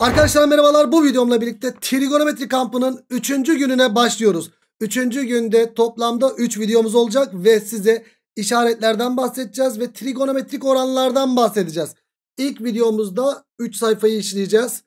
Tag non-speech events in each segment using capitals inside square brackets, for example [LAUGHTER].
Arkadaşlar merhabalar bu videomla birlikte trigonometri kampının 3. gününe başlıyoruz. 3. günde toplamda 3 videomuz olacak ve size işaretlerden bahsedeceğiz ve trigonometrik oranlardan bahsedeceğiz. İlk videomuzda 3 sayfayı işleyeceğiz.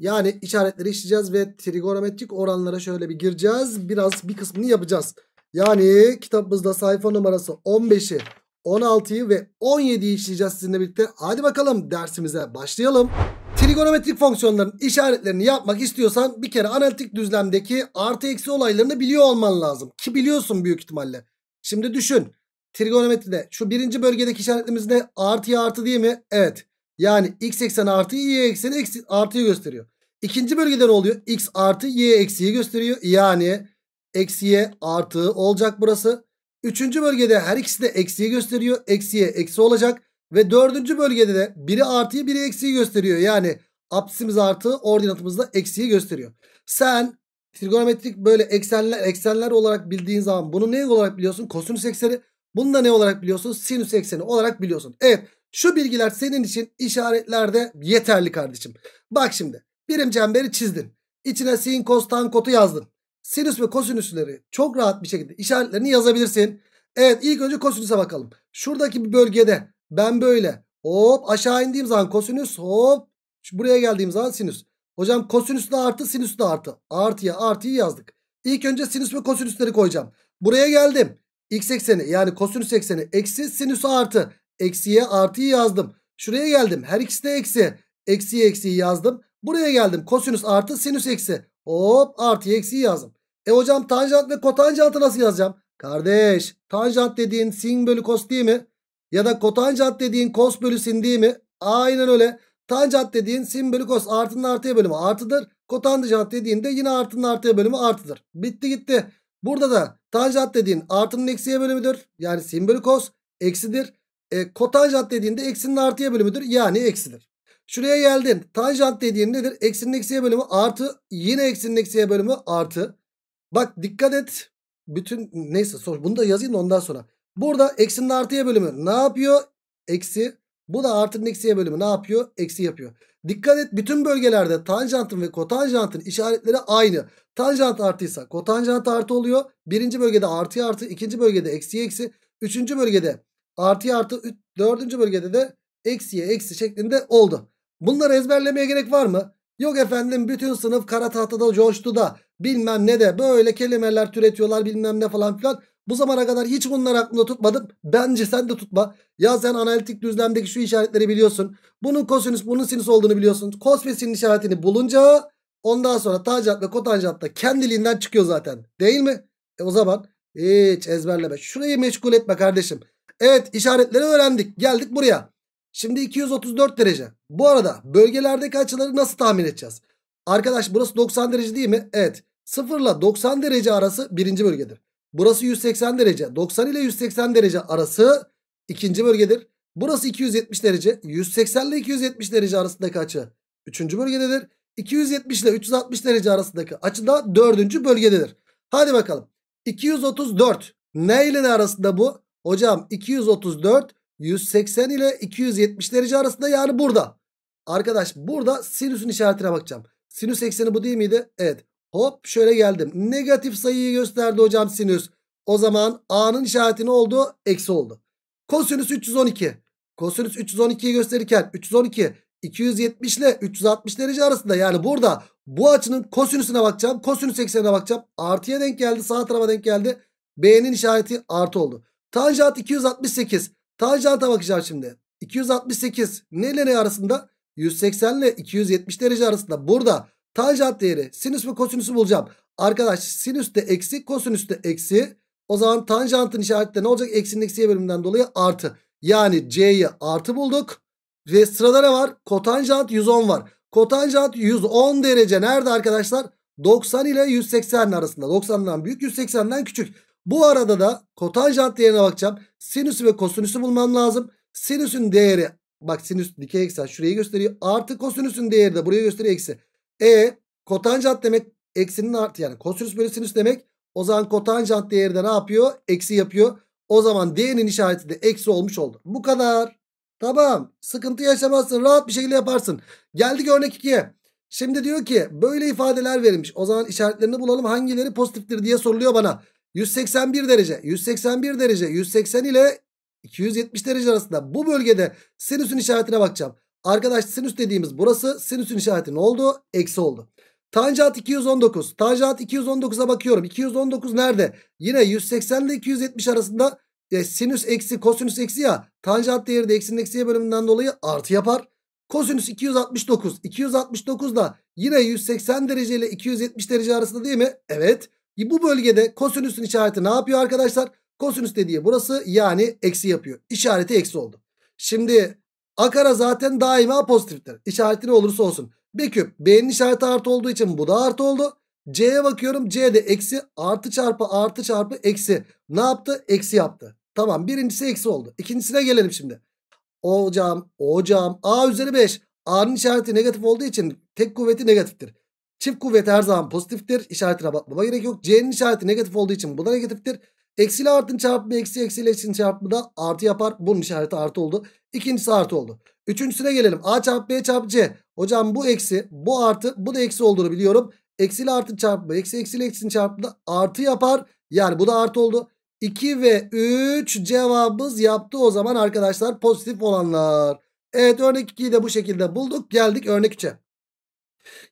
Yani işaretleri işleyeceğiz ve trigonometrik oranlara şöyle bir gireceğiz. Biraz bir kısmını yapacağız. Yani kitabımızda sayfa numarası 15'i, 16'yı ve 17'yi işleyeceğiz sizinle birlikte. Hadi bakalım dersimize başlayalım. Trigonometrik fonksiyonların işaretlerini yapmak istiyorsan bir kere analitik düzlemdeki artı eksi olaylarını biliyor olman lazım. Ki biliyorsun büyük ihtimalle. Şimdi düşün. Trigonometride şu birinci bölgedeki işaretimiz ne? Artıya artı değil mi? Evet. Yani x ekseni artı y ekseni eksi, artıyı gösteriyor. İkinci bölgede ne oluyor? x artı y eksiyi gösteriyor. Yani eksi y artı olacak burası. Üçüncü bölgede her ikisi de eksiyi gösteriyor. Eksiye eksi olacak. Ve dördüncü bölgede de biri artıyı biri eksiği gösteriyor. Yani apsisimiz artı ordinatımız da eksiği gösteriyor. Sen trigonometrik böyle eksenler eksenler olarak bildiğin zaman bunu ne olarak biliyorsun? Kosinüs ekseni. Bunu da ne olarak biliyorsun? Sinüs ekseni olarak biliyorsun. Evet şu bilgiler senin için işaretlerde yeterli kardeşim. Bak şimdi birim çemberi çizdin. İçine sin, kos, tan, kotu yazdın. Sinüs ve kosinüsleri çok rahat bir şekilde işaretlerini yazabilirsin. Evet ilk önce kosinüse bakalım. Şuradaki bir bölgede ben böyle hop aşağı indiğim zaman kosinüs hop buraya geldiğim zaman sinüs. Hocam kosinüs de artı sinüs de artı. Artıya artıyı yazdık. İlk önce sinüs ve kosinüsleri koyacağım. Buraya geldim. X ekseni yani kosinüs ekseni eksi sinüs artı. Eksiye artıyı yazdım. Şuraya geldim. Her ikisi de eksi. Eksiye eksiyi yazdım. Buraya geldim. Kosinüs artı sinüs eksi. Hop artı eksiyi yazdım. E hocam tanjant ve kotanjantı nasıl yazacağım? Kardeş tanjant dediğin sin bölü kos değil mi? Ya da kotanjant dediğin kos bölü sin değil mi? Aynen öyle. Tanjant dediğin sin bölü kos artının artıya bölümü artıdır. Kotanjant dediğin de yine artının artıya bölümü artıdır. Bitti gitti. Burada da tanjant dediğin artının eksiye bölümüdür. Yani sin bölü kos eksidir. E, kotanjant dediğin de eksinin artıya bölümüdür. Yani eksidir. Şuraya geldin. Tanjant dediğin nedir? Eksinin eksiye bölümü artı. Yine eksinin eksiye bölümü artı. Bak dikkat et. Bütün neyse bunu da yazayım ondan sonra. Burada eksinin artıya bölümü ne yapıyor? Eksi. Bu da artının eksiye bölümü ne yapıyor? Eksi yapıyor. Dikkat et bütün bölgelerde tanjantın ve kotanjantın işaretleri aynı. Tanjant artıysa kotanjant artı oluyor. Birinci bölgede artı artı. ikinci bölgede eksi eksi. Üçüncü bölgede artı artı. Dördüncü bölgede de eksiye eksi şeklinde oldu. Bunları ezberlemeye gerek var mı? Yok efendim bütün sınıf kara tahtada coştu da bilmem ne de böyle kelimeler türetiyorlar bilmem ne falan filan. Bu zamana kadar hiç bunları aklımda tutmadım. Bence sen de tutma. Ya sen analitik düzlemdeki şu işaretleri biliyorsun. Bunun kosinüs bunun sinüs olduğunu biliyorsun. Kos ve sinüs işaretini bulunca ondan sonra tanjant ve kotanjant da kendiliğinden çıkıyor zaten. Değil mi? E o zaman hiç ezberleme. Şurayı meşgul etme kardeşim. Evet işaretleri öğrendik. Geldik buraya. Şimdi 234 derece. Bu arada bölgelerdeki açıları nasıl tahmin edeceğiz? Arkadaş burası 90 derece değil mi? Evet. 0 ile 90 derece arası birinci bölgedir. Burası 180 derece. 90 ile 180 derece arası ikinci bölgedir. Burası 270 derece. 180 ile 270 derece arasındaki açı üçüncü bölgededir. 270 ile 360 derece arasındaki açı da dördüncü bölgededir. Hadi bakalım. 234 ne ile ne arasında bu? Hocam 234 180 ile 270 derece arasında yani burada. Arkadaş burada sinüsün işaretine bakacağım. Sinüs ekseni bu değil miydi? Evet. Hop şöyle geldim. Negatif sayıyı gösterdi hocam sinüs. O zaman A'nın işareti ne oldu? Eksi oldu. Kosinüs 312. Kosinüs 312'yi gösterirken 312 270 ile 360 derece arasında yani burada bu açının kosinüsüne bakacağım. Kosinüs eksenine bakacağım. Artıya denk geldi. Sağ tarafa denk geldi. B'nin işareti artı oldu. Tanjant 268. Tanjanta bakacağım şimdi. 268 ne ile ne arasında? 180 ile 270 derece arasında. Burada Tanjant değeri sinüs ve kosinüsü bulacağım. Arkadaş sinüs de eksi kosinüs de eksi. O zaman tanjantın işareti de ne olacak? Eksinin eksiye bölümünden dolayı artı. Yani C'yi artı bulduk. Ve sırada ne var? Kotanjant 110 var. Kotanjant 110 derece nerede arkadaşlar? 90 ile 180 arasında. 90'dan büyük 180'den küçük. Bu arada da kotanjant değerine bakacağım. Sinüsü ve kosinüsü bulmam lazım. Sinüsün değeri bak sinüs dikey eksen şurayı gösteriyor. Artı kosinüsün değeri de buraya gösteriyor eksi. E kotanjant demek eksinin artı yani kosinüs bölü sinüs demek. O zaman kotanjant değeri de ne yapıyor? Eksi yapıyor. O zaman D'nin işareti de eksi olmuş oldu. Bu kadar. Tamam. Sıkıntı yaşamazsın. Rahat bir şekilde yaparsın. Geldik örnek 2'ye. Şimdi diyor ki böyle ifadeler verilmiş. O zaman işaretlerini bulalım. Hangileri pozitiftir diye soruluyor bana. 181 derece, 181 derece, 180 ile 270 derece arasında bu bölgede sinüsün işaretine bakacağım. Arkadaş sinüs dediğimiz burası. Sinüsün işareti ne oldu? Eksi oldu. Tanjant 219. Tanjant 219'a bakıyorum. 219 nerede? Yine 180 ile 270 arasında e, sinüs eksi kosinüs eksi ya. Tanjant değeri de eksinin eksiye bölümünden dolayı artı yapar. Kosinüs 269. 269 da yine 180 derece ile 270 derece arasında değil mi? Evet. E, bu bölgede kosinüsün işareti ne yapıyor arkadaşlar? Kosinüs dediği burası yani eksi yapıyor. İşareti eksi oldu. Şimdi A kare zaten daima pozitiftir. İşareti ne olursa olsun. B küp B'nin işareti artı olduğu için bu da artı oldu. C'ye bakıyorum. C de eksi artı çarpı artı çarpı eksi. Ne yaptı? Eksi yaptı. Tamam birincisi eksi oldu. İkincisine gelelim şimdi. Hocam hocam A üzeri 5. A'nın işareti negatif olduğu için tek kuvveti negatiftir. Çift kuvvet her zaman pozitiftir. İşaretine bakmama gerek yok. C'nin işareti negatif olduğu için bu da negatiftir. Eksili artın çarpımı eksi eksili eksinin çarpımı da artı yapar. Bunun işareti artı oldu. İkincisi artı oldu. Üçüncüsüne gelelim. A çarpı B çarpı C. Hocam bu eksi bu artı bu da eksi olduğunu biliyorum. Eksili artın çarpımı eksi eksili eksinin çarpımı da artı yapar. Yani bu da artı oldu. 2 ve 3 cevabımız yaptı o zaman arkadaşlar pozitif olanlar. Evet örnek 2'yi de bu şekilde bulduk. Geldik örnek 3'e.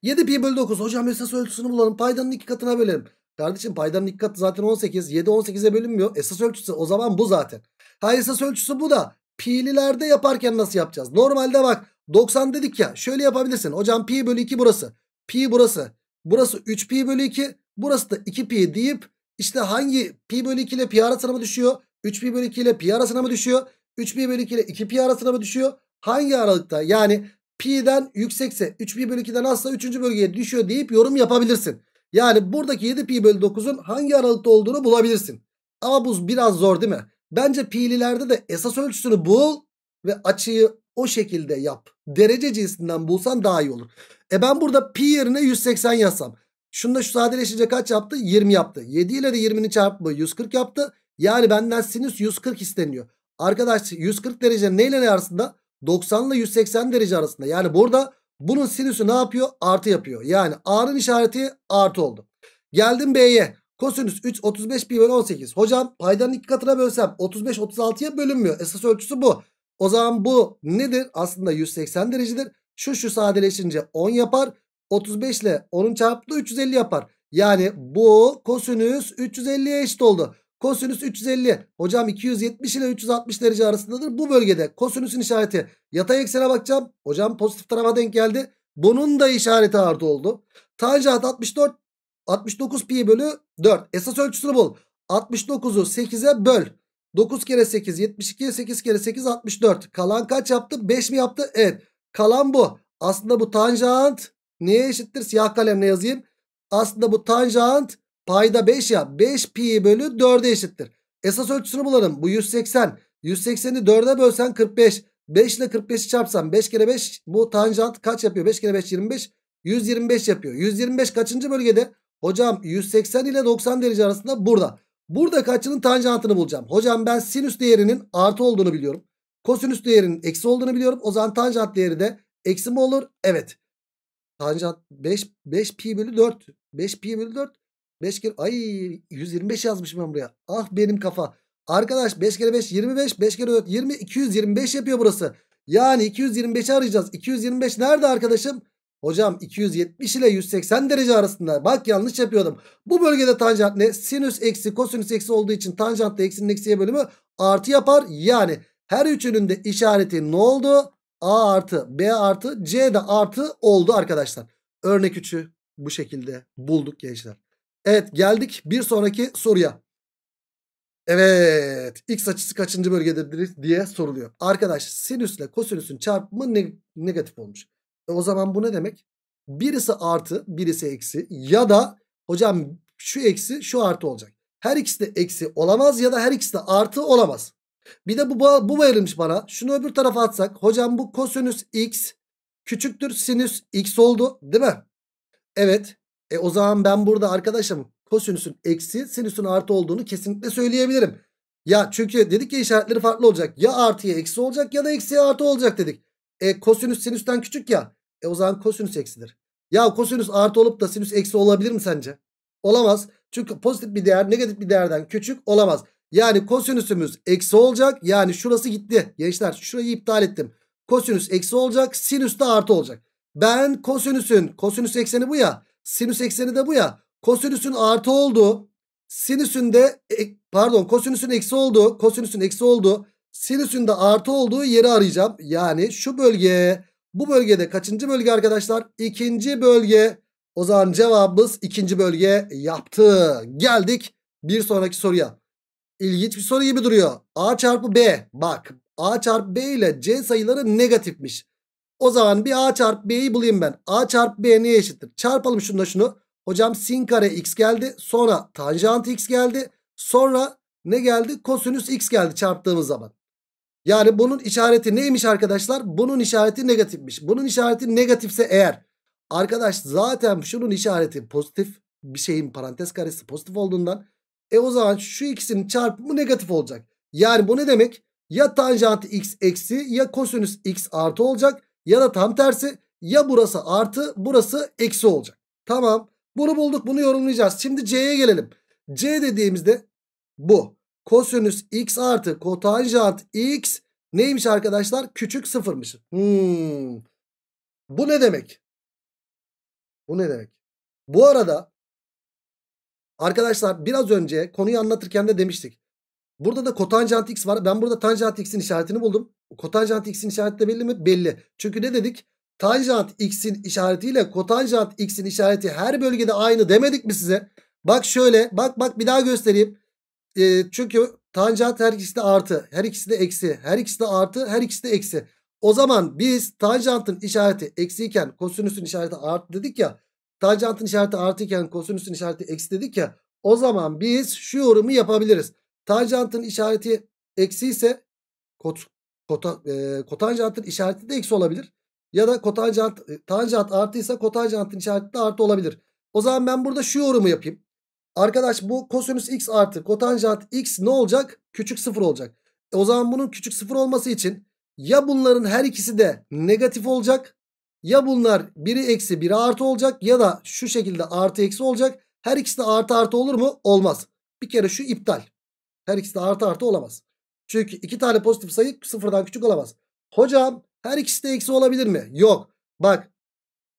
7 pi bölü 9. Hocam esas ölçüsünü bulalım. Paydanın iki katına bölelim. Kardeşim paydanın ilk katı zaten 18. 7 18'e bölünmüyor. Esas ölçüsü o zaman bu zaten. Ha esas ölçüsü bu da. Pi'lilerde yaparken nasıl yapacağız? Normalde bak 90 dedik ya. Şöyle yapabilirsin. Hocam pi bölü 2 burası. Pi burası. Burası 3 pi bölü 2. Burası da 2 pi deyip işte hangi pi bölü 2 ile pi arasına mı düşüyor? 3 pi bölü 2 ile pi arasına mı düşüyor? 3 pi bölü 2 ile 2 pi arasına mı düşüyor? Hangi aralıkta? Yani pi'den yüksekse 3 pi bölü 2'den azsa 3. bölgeye düşüyor deyip yorum yapabilirsin. Yani buradaki 7 pi bölü 9'un hangi aralıkta olduğunu bulabilirsin. Ama bu biraz zor değil mi? Bence pi'lilerde de esas ölçüsünü bul ve açıyı o şekilde yap. Derece cinsinden bulsan daha iyi olur. E ben burada pi yerine 180 yazsam. Şunda şu sadeleşince kaç yaptı? 20 yaptı. 7 ile de 20'nin çarpımı 140 yaptı. Yani benden sinüs 140 isteniyor. Arkadaş 140 derece neyle ne arasında? 90 ile 180 derece arasında. Yani burada bunun sinüsü ne yapıyor? Artı yapıyor. Yani A'nın işareti artı oldu. Geldim B'ye. Kosinüs 3 35 pi bölü 18. Hocam paydanın iki katına bölsem 35 36'ya bölünmüyor. Esas ölçüsü bu. O zaman bu nedir? Aslında 180 derecedir. Şu şu sadeleşince 10 yapar. 35 ile 10'un çarptığı 350 yapar. Yani bu kosinüs 350'ye eşit oldu. Kosinüs 350. Hocam 270 ile 360 derece arasındadır. Bu bölgede kosinüsün işareti yatay eksene bakacağım. Hocam pozitif tarafa denk geldi. Bunun da işareti artı oldu. Tanjant 64 69 pi bölü 4. Esas ölçüsünü bul. 69'u 8'e böl. 9 kere 8 72 8 kere 8 64. Kalan kaç yaptı? 5 mi yaptı? Evet. Kalan bu. Aslında bu tanjant neye eşittir? Siyah kalemle yazayım. Aslında bu tanjant Payda 5 ya. 5 pi bölü 4'e eşittir. Esas ölçüsünü bulalım. Bu 180. 180'i 4'e bölsen 45. 5 ile 45'i çarpsan 5 kere 5 bu tanjant kaç yapıyor? 5 kere 5 25. 125 yapıyor. 125 kaçıncı bölgede? Hocam 180 ile 90 derece arasında burada. Burada kaçının tanjantını bulacağım. Hocam ben sinüs değerinin artı olduğunu biliyorum. Kosinüs değerinin eksi olduğunu biliyorum. O zaman tanjant değeri de eksi mi olur? Evet. Tanjant 5, 5 pi bölü 4. 5 pi bölü 4 5 kere ay 125 yazmışım ben buraya. Ah benim kafa. Arkadaş 5 kere 5 25 5 kere 4 20 225 yapıyor burası. Yani 225'i arayacağız. 225 nerede arkadaşım? Hocam 270 ile 180 derece arasında. Bak yanlış yapıyordum. Bu bölgede tanjant ne? Sinüs eksi kosinüs eksi olduğu için tanjant da eksinin eksiye bölümü artı yapar. Yani her üçünün de işareti ne oldu? A artı B artı C de artı oldu arkadaşlar. Örnek 3'ü bu şekilde bulduk gençler. Evet geldik bir sonraki soruya. Evet x açısı kaçıncı bölgededir diye soruluyor. Arkadaş sinüsle kosinüsün çarpımı ne negatif olmuş. E o zaman bu ne demek? Birisi artı birisi eksi ya da hocam şu eksi şu artı olacak. Her ikisi de eksi olamaz ya da her ikisi de artı olamaz. Bir de bu, bu verilmiş bana. Şunu öbür tarafa atsak. Hocam bu kosinüs x küçüktür sinüs x oldu değil mi? Evet. E o zaman ben burada arkadaşım kosinüsün eksi sinüsün artı olduğunu kesinlikle söyleyebilirim. Ya çünkü dedik ya işaretleri farklı olacak. Ya artıya eksi olacak ya da eksiye artı olacak dedik. E kosinüs sinüsten küçük ya. E o zaman kosinüs eksidir. Ya kosinüs artı olup da sinüs eksi olabilir mi sence? Olamaz. Çünkü pozitif bir değer negatif bir değerden küçük olamaz. Yani kosinüsümüz eksi olacak. Yani şurası gitti. Gençler şurayı iptal ettim. Kosinüs eksi olacak. Sinüs de artı olacak. Ben kosinüsün kosinüs ekseni bu ya. Sinüs ekseni de bu ya. Kosinüsün artı oldu. Sinüsün de pardon kosinüsün eksi oldu. Kosinüsün eksi oldu. Sinüsün de artı olduğu yeri arayacağım. Yani şu bölge. Bu bölgede kaçıncı bölge arkadaşlar? İkinci bölge. O zaman cevabımız ikinci bölge yaptı. Geldik bir sonraki soruya. İlginç bir soru gibi duruyor. A çarpı B. Bak A çarpı B ile C sayıları negatifmiş. O zaman bir a çarpı b'yi bulayım ben. a çarpı b neye eşittir? Çarpalım şunu da şunu. Hocam sin kare x geldi. Sonra tanjant x geldi. Sonra ne geldi? Kosinüs x geldi çarptığımız zaman. Yani bunun işareti neymiş arkadaşlar? Bunun işareti negatifmiş. Bunun işareti negatifse eğer arkadaş zaten şunun işareti pozitif bir şeyin parantez karesi pozitif olduğundan e o zaman şu ikisinin çarpımı negatif olacak. Yani bu ne demek? Ya tanjant x eksi ya kosinüs x artı olacak. Ya da tam tersi ya burası artı burası eksi olacak. Tamam bunu bulduk bunu yorumlayacağız. Şimdi C'ye gelelim. C dediğimizde bu. Kosinüs x artı kotanjant x neymiş arkadaşlar? Küçük sıfırmış. Hmm. Bu ne demek? Bu ne demek? Bu arada arkadaşlar biraz önce konuyu anlatırken de demiştik. Burada da kotanjant x var. Ben burada tanjant x'in işaretini buldum. Kotanjant x'in işareti de belli mi? Belli. Çünkü ne dedik? Tanjant x'in işaretiyle kotanjant x'in işareti her bölgede aynı demedik mi size? Bak şöyle. Bak bak bir daha göstereyim. E, çünkü tanjant her ikisi de artı. Her ikisi de eksi. Her ikisi de artı. Her ikisi de eksi. O zaman biz tanjantın işareti eksiyken kosinüsün işareti artı dedik ya. Tanjantın işareti artıyken kosinüsün işareti eksi dedik ya. O zaman biz şu yorumu yapabiliriz. Tanjantın işareti eksi ise kot, kota, e, kotanjantın işareti de eksi olabilir. Ya da kotanjant, e, tanjant artıysa kotanjantın işareti de artı olabilir. O zaman ben burada şu yorumu yapayım. Arkadaş bu kosinüs x artı kotanjant x ne olacak? Küçük sıfır olacak. E o zaman bunun küçük sıfır olması için ya bunların her ikisi de negatif olacak. Ya bunlar biri eksi biri artı olacak ya da şu şekilde artı eksi olacak. Her ikisi de artı artı olur mu? Olmaz. Bir kere şu iptal. Her ikisi de artı artı olamaz. Çünkü iki tane pozitif sayı sıfırdan küçük olamaz. Hocam her ikisi de eksi olabilir mi? Yok. Bak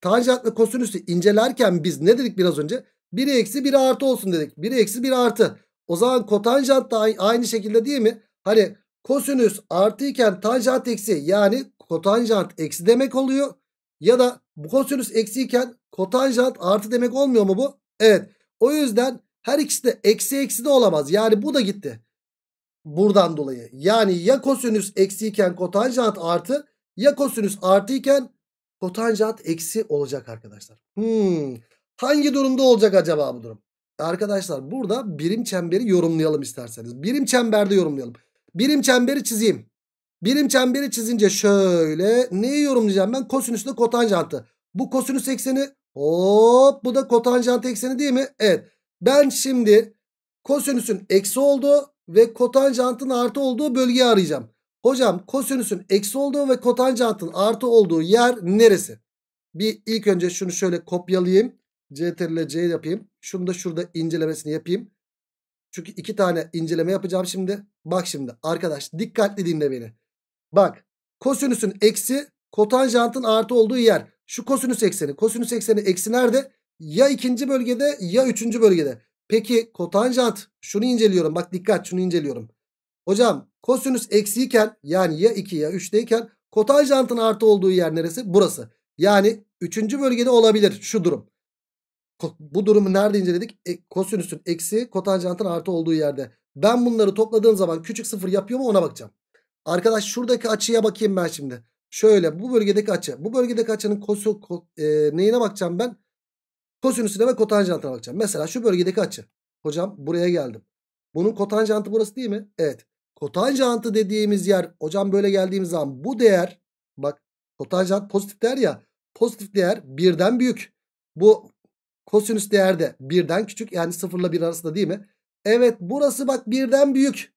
tanjant ve kosinüsü incelerken biz ne dedik biraz önce? 1'e eksi 1'e artı olsun dedik. 1'e eksi 1'e artı. O zaman kotanjant da aynı şekilde değil mi? Hani kosinüs artı tanjant eksi yani kotanjant eksi demek oluyor. Ya da bu kosinüs eksiyken kotanjant artı demek olmuyor mu bu? Evet. O yüzden her ikisi de eksi eksi de olamaz. Yani bu da gitti. Buradan dolayı. Yani ya kosinüs eksi iken kotanjant artı ya kosinüs artı iken kotanjant eksi olacak arkadaşlar. Hmm. Hangi durumda olacak acaba bu durum? Arkadaşlar burada birim çemberi yorumlayalım isterseniz. Birim çemberde yorumlayalım. Birim çemberi çizeyim. Birim çemberi çizince şöyle neyi yorumlayacağım ben? Kosinüsle kotanjantı. Bu kosinüs ekseni hop bu da kotanjant ekseni değil mi? Evet. Ben şimdi kosinüsün eksi olduğu ve kotanjantın artı olduğu bölgeyi arayacağım. Hocam kosinüsün eksi olduğu ve kotanjantın artı olduğu yer neresi? Bir ilk önce şunu şöyle kopyalayayım. CTRL ile C yapayım. Şunu da şurada incelemesini yapayım. Çünkü iki tane inceleme yapacağım şimdi. Bak şimdi arkadaş dikkatli dinle beni. Bak kosinüsün eksi kotanjantın artı olduğu yer. Şu kosinüs ekseni. Kosinüs ekseni eksi nerede? Ya ikinci bölgede ya üçüncü bölgede. Peki kotanjant şunu inceliyorum. Bak dikkat şunu inceliyorum. Hocam kosinüs eksiyken yani ya 2 ya 3'teyken kotanjantın artı olduğu yer neresi? Burası. Yani 3. bölgede olabilir şu durum. Bu durumu nerede inceledik? E, kosinüsün eksi kotanjantın artı olduğu yerde. Ben bunları topladığım zaman küçük sıfır yapıyor mu ona bakacağım. Arkadaş şuradaki açıya bakayım ben şimdi. Şöyle bu bölgedeki açı. Bu bölgedeki açının kosu, ko, e, neyine bakacağım ben? Kosinüsüne ve kotanjantına bakacağım. Mesela şu bölgedeki açı. Hocam buraya geldim. Bunun kotanjantı burası değil mi? Evet. Kotanjantı dediğimiz yer hocam böyle geldiğimiz zaman bu değer bak kotanjant pozitif değer ya pozitif değer birden büyük. Bu kosinüs değer de birden küçük yani sıfırla bir arasında değil mi? Evet burası bak birden büyük.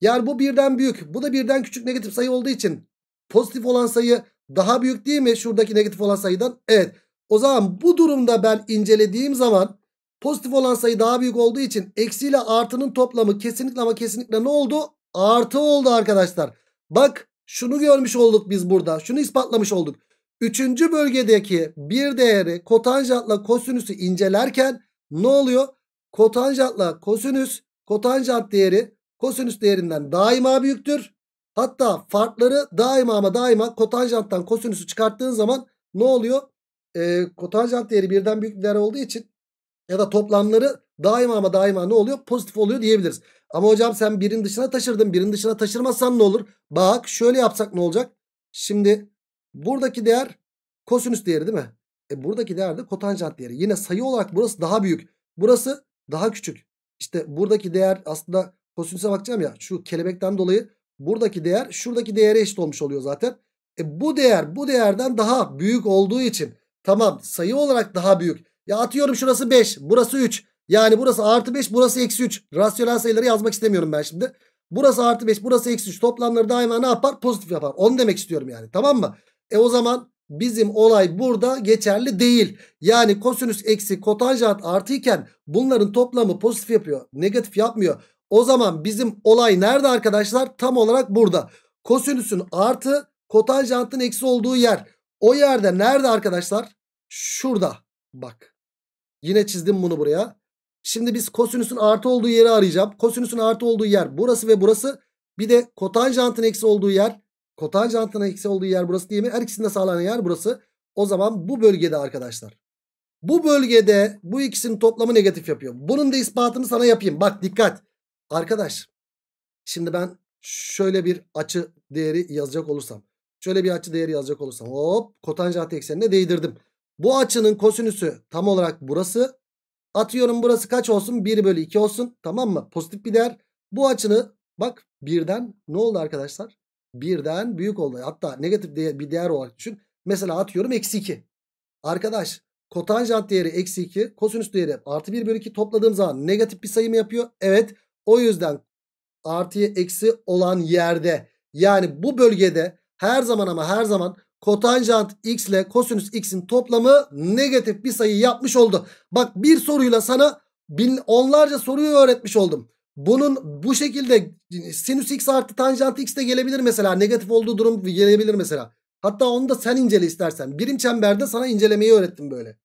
Yani bu birden büyük. Bu da birden küçük negatif sayı olduğu için pozitif olan sayı daha büyük değil mi şuradaki negatif olan sayıdan? Evet. O zaman bu durumda ben incelediğim zaman pozitif olan sayı daha büyük olduğu için eksi ile artının toplamı kesinlikle ama kesinlikle ne oldu? Artı oldu arkadaşlar. Bak şunu görmüş olduk biz burada. Şunu ispatlamış olduk. Üçüncü bölgedeki bir değeri kotanjantla kosinüsü incelerken ne oluyor? Kotanjantla kosinüs kotanjant değeri kosinüs değerinden daima büyüktür. Hatta farkları daima ama daima kotanjanttan kosinüsü çıkarttığın zaman ne oluyor? e, kotanjant değeri birden büyük değer olduğu için ya da toplamları daima ama daima ne oluyor? Pozitif oluyor diyebiliriz. Ama hocam sen birin dışına taşırdın. Birin dışına taşırmazsan ne olur? Bak şöyle yapsak ne olacak? Şimdi buradaki değer kosinüs değeri değil mi? E buradaki değer de kotanjant değeri. Yine sayı olarak burası daha büyük. Burası daha küçük. İşte buradaki değer aslında kosinüse bakacağım ya şu kelebekten dolayı buradaki değer şuradaki değere eşit olmuş oluyor zaten. E bu değer bu değerden daha büyük olduğu için Tamam sayı olarak daha büyük. Ya atıyorum şurası 5 burası 3. Yani burası artı 5 burası eksi 3. Rasyonel sayıları yazmak istemiyorum ben şimdi. Burası artı 5 burası eksi 3 toplamları daima ne yapar? Pozitif yapar. Onu demek istiyorum yani tamam mı? E o zaman bizim olay burada geçerli değil. Yani kosinüs eksi kotanjant artı iken bunların toplamı pozitif yapıyor. Negatif yapmıyor. O zaman bizim olay nerede arkadaşlar? Tam olarak burada. Kosinüsün artı kotanjantın eksi olduğu yer. O yerde nerede arkadaşlar? Şurada bak. Yine çizdim bunu buraya. Şimdi biz kosinüsün artı olduğu yeri arayacağım. Kosinüsün artı olduğu yer burası ve burası. Bir de kotanjantın eksi olduğu yer. Kotanjantın eksi olduğu yer burası değil mi? Her ikisinde sağlanan yer burası. O zaman bu bölgede arkadaşlar. Bu bölgede bu ikisinin toplamı negatif yapıyor. Bunun da ispatını sana yapayım. Bak dikkat. Arkadaş şimdi ben şöyle bir açı değeri yazacak olursam. Şöyle bir açı değeri yazacak olursam. Hop kotanjant eksenine değdirdim. Bu açının kosinüsü tam olarak burası. Atıyorum burası kaç olsun? 1 bölü 2 olsun. Tamam mı? Pozitif bir değer. Bu açını bak birden ne oldu arkadaşlar? Birden büyük oldu. Hatta negatif bir değer olarak düşün. Mesela atıyorum eksi 2. Arkadaş kotanjant değeri eksi 2. Kosinüs değeri artı 1 bölü 2 topladığım zaman negatif bir sayı mı yapıyor? Evet. O yüzden artıya eksi olan yerde yani bu bölgede her zaman ama her zaman kotanjant x ile kosinüs x'in toplamı negatif bir sayı yapmış oldu. Bak bir soruyla sana bin, onlarca soruyu öğretmiş oldum. Bunun bu şekilde sinüs x artı tanjant x de gelebilir mesela. Negatif olduğu durum gelebilir mesela. Hatta onu da sen incele istersen. Birim çemberde sana incelemeyi öğrettim böyle.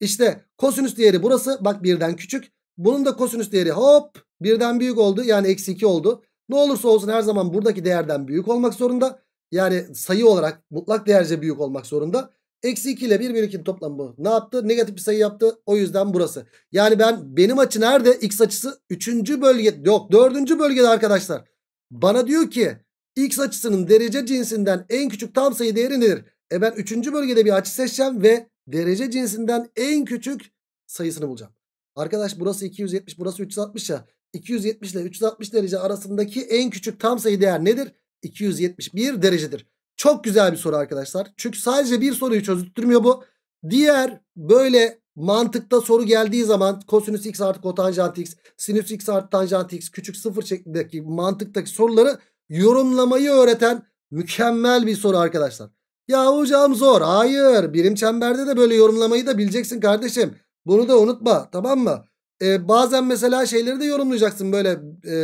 İşte kosinüs değeri burası. Bak birden küçük. Bunun da kosinüs değeri hop birden büyük oldu. Yani eksi 2 oldu. Ne olursa olsun her zaman buradaki değerden büyük olmak zorunda. Yani sayı olarak mutlak değerce büyük olmak zorunda. Eksi 2 ile 1 1'in toplamı ne yaptı? Negatif bir sayı yaptı. O yüzden burası. Yani ben benim açı nerede? X açısı 3. bölge yok 4. bölgede arkadaşlar. Bana diyor ki X açısının derece cinsinden en küçük tam sayı değeri nedir? E ben 3. bölgede bir açı seçeceğim ve derece cinsinden en küçük sayısını bulacağım. Arkadaş burası 270 burası 360 ya. 270 ile 360 derece arasındaki en küçük tam sayı değer nedir? 271 derecedir. Çok güzel bir soru arkadaşlar. Çünkü sadece bir soruyu çözüttürmüyor bu. Diğer böyle mantıkta soru geldiği zaman kosinüs x artı kotanjant x, sinüs x artı tanjant x küçük sıfır şeklindeki mantıktaki soruları yorumlamayı öğreten mükemmel bir soru arkadaşlar. Ya hocam zor. Hayır. Birim çemberde de böyle yorumlamayı da bileceksin kardeşim. Bunu da unutma. Tamam mı? Ee, bazen mesela şeyleri de yorumlayacaksın böyle e,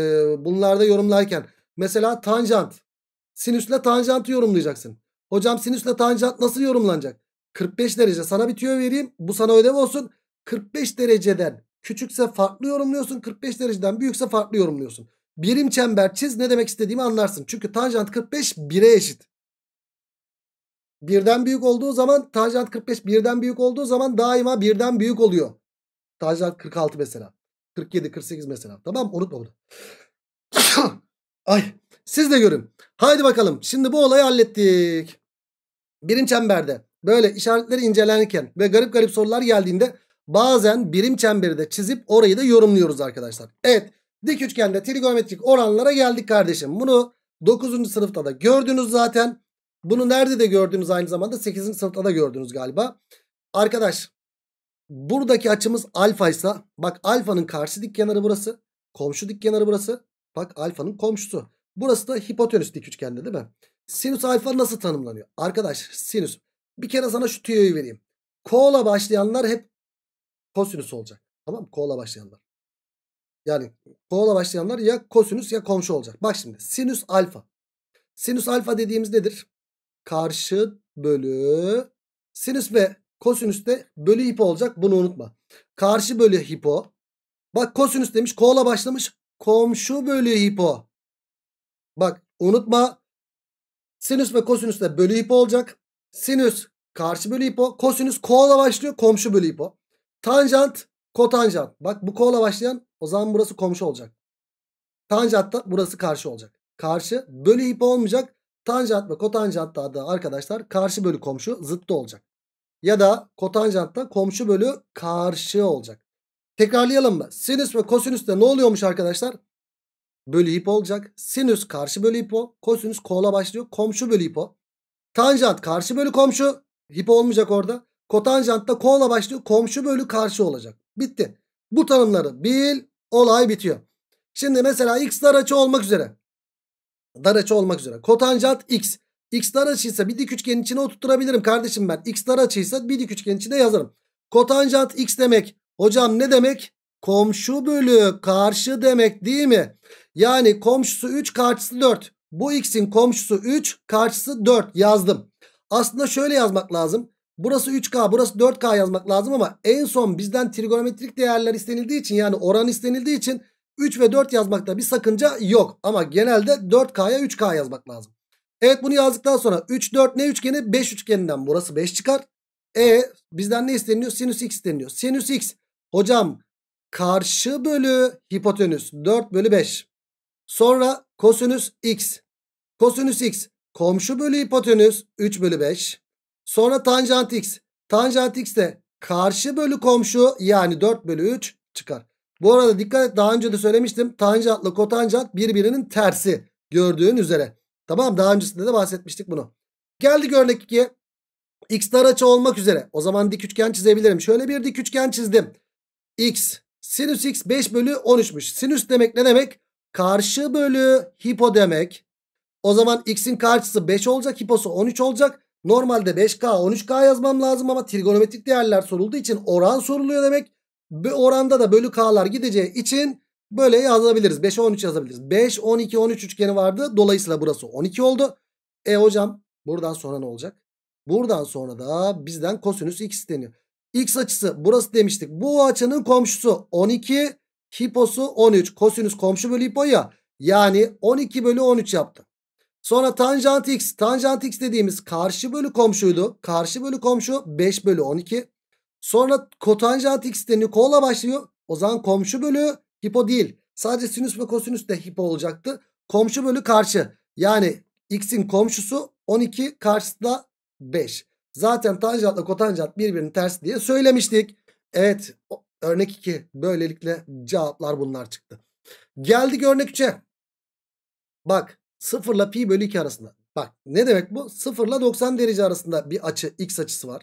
bunlarda yorumlarken. Mesela tanjant sinüsle tanjantı yorumlayacaksın. Hocam sinüsle tanjant nasıl yorumlanacak? 45 derece sana bir tüyo vereyim. Bu sana ödev olsun. 45 dereceden küçükse farklı yorumluyorsun. 45 dereceden büyükse farklı yorumluyorsun. Birim çember çiz ne demek istediğimi anlarsın. Çünkü tanjant 45 1'e eşit. Birden büyük olduğu zaman tanjant 45 birden büyük olduğu zaman daima birden büyük oluyor. Tanjant 46 mesela. 47 48 mesela. Tamam unutma bunu. [COUGHS] Ay siz de görün. Haydi bakalım. Şimdi bu olayı hallettik. Birim çemberde böyle işaretleri incelenirken ve garip garip sorular geldiğinde bazen birim çemberi de çizip orayı da yorumluyoruz arkadaşlar. Evet dik üçgende trigonometrik oranlara geldik kardeşim. Bunu 9. sınıfta da gördünüz zaten. Bunu nerede de gördünüz aynı zamanda 8. sınıfta da gördünüz galiba. Arkadaş buradaki açımız alfa ise bak alfanın karşı dik kenarı burası. Komşu dik kenarı burası. Bak alfanın komşusu. Burası da hipotenüs dik üçgende değil mi? Sinüs alfa nasıl tanımlanıyor? Arkadaş sinüs. Bir kere sana şu tüyoyu vereyim. Kola başlayanlar hep kosinüs olacak. Tamam mı? Kola başlayanlar. Yani kola başlayanlar ya kosinüs ya komşu olacak. Bak şimdi sinüs alfa. Sinüs alfa dediğimiz nedir? Karşı bölü sinüs ve kosinüs de bölü hipo olacak. Bunu unutma. Karşı bölü hipo. Bak kosinüs demiş kola başlamış. Komşu bölü hipo. Bak unutma sinüs ve kosinüs de bölü hipo olacak. Sinüs karşı bölü hipo. Kosinüs kola başlıyor komşu bölü hipo. Tanjant kotanjant. Bak bu kola başlayan o zaman burası komşu olacak. Tanjant da burası karşı olacak. Karşı bölü hipo olmayacak. Tanjant ve kotanjant da arkadaşlar karşı bölü komşu zıttı olacak. Ya da kotanjant da komşu bölü karşı olacak. Tekrarlayalım mı? Sinüs ve kosinüs de ne oluyormuş arkadaşlar? bölü hipo olacak. Sinüs karşı bölü hipo. Kosinüs kola başlıyor. Komşu bölü hipo. Tanjant karşı bölü komşu. Hipo olmayacak orada. Kotanjant da kola başlıyor. Komşu bölü karşı olacak. Bitti. Bu tanımları bil. Olay bitiyor. Şimdi mesela x dar açı olmak üzere. Dar açı olmak üzere. Kotanjant x. X dar açıysa bir dik üçgenin içine oturtturabilirim kardeşim ben. X dar açıysa bir dik üçgenin içine yazarım. Kotanjant x demek. Hocam ne demek? Komşu bölü karşı demek değil mi? Yani komşusu 3 karşısı 4. Bu x'in komşusu 3 karşısı 4 yazdım. Aslında şöyle yazmak lazım. Burası 3K burası 4K yazmak lazım ama en son bizden trigonometrik değerler istenildiği için yani oran istenildiği için 3 ve 4 yazmakta bir sakınca yok. Ama genelde 4K'ya 3K yazmak lazım. Evet bunu yazdıktan sonra 3 4 ne üçgeni 5 üçgeninden burası 5 çıkar. E bizden ne isteniyor? Sinüs x isteniyor. Sinüs x hocam karşı bölü hipotenüs 4 bölü 5. Sonra kosinüs x. Kosinüs x komşu bölü hipotenüs 3 bölü 5. Sonra tanjant x. Tanjant x de karşı bölü komşu yani 4 bölü 3 çıkar. Bu arada dikkat et daha önce de söylemiştim. Tanjantla kotanjant birbirinin tersi gördüğün üzere. Tamam daha öncesinde de bahsetmiştik bunu. Geldik örnek 2'ye. X dar açı olmak üzere. O zaman dik üçgen çizebilirim. Şöyle bir dik üçgen çizdim. X Sinüs x 5 bölü 13'müş. Sinüs demek ne demek? Karşı bölü hipo demek. O zaman x'in karşısı 5 olacak. Hiposu 13 olacak. Normalde 5K 13K yazmam lazım ama trigonometrik değerler sorulduğu için oran soruluyor demek. Bir oranda da bölü K'lar gideceği için böyle yazabiliriz. 5'e 13 yazabiliriz. 5, 12, 13 üçgeni vardı. Dolayısıyla burası 12 oldu. E hocam buradan sonra ne olacak? Buradan sonra da bizden kosinüs x isteniyor. X açısı burası demiştik. Bu açının komşusu 12. Hiposu 13. Kosinüs komşu bölü hipo ya. Yani 12 bölü 13 yaptı. Sonra tanjant x. Tanjant x dediğimiz karşı bölü komşuydu. Karşı bölü komşu 5 bölü 12. Sonra kotanjant x de Nikola başlıyor. O zaman komşu bölü hipo değil. Sadece sinüs ve kosinüs de hipo olacaktı. Komşu bölü karşı. Yani x'in komşusu 12 karşısı da 5. Zaten tanjantla kotanjant birbirinin tersi diye söylemiştik. Evet örnek 2 böylelikle cevaplar bunlar çıktı. Geldik örnek 3'e. Bak 0 ile pi bölü 2 arasında. Bak ne demek bu? 0 ile 90 derece arasında bir açı x açısı var.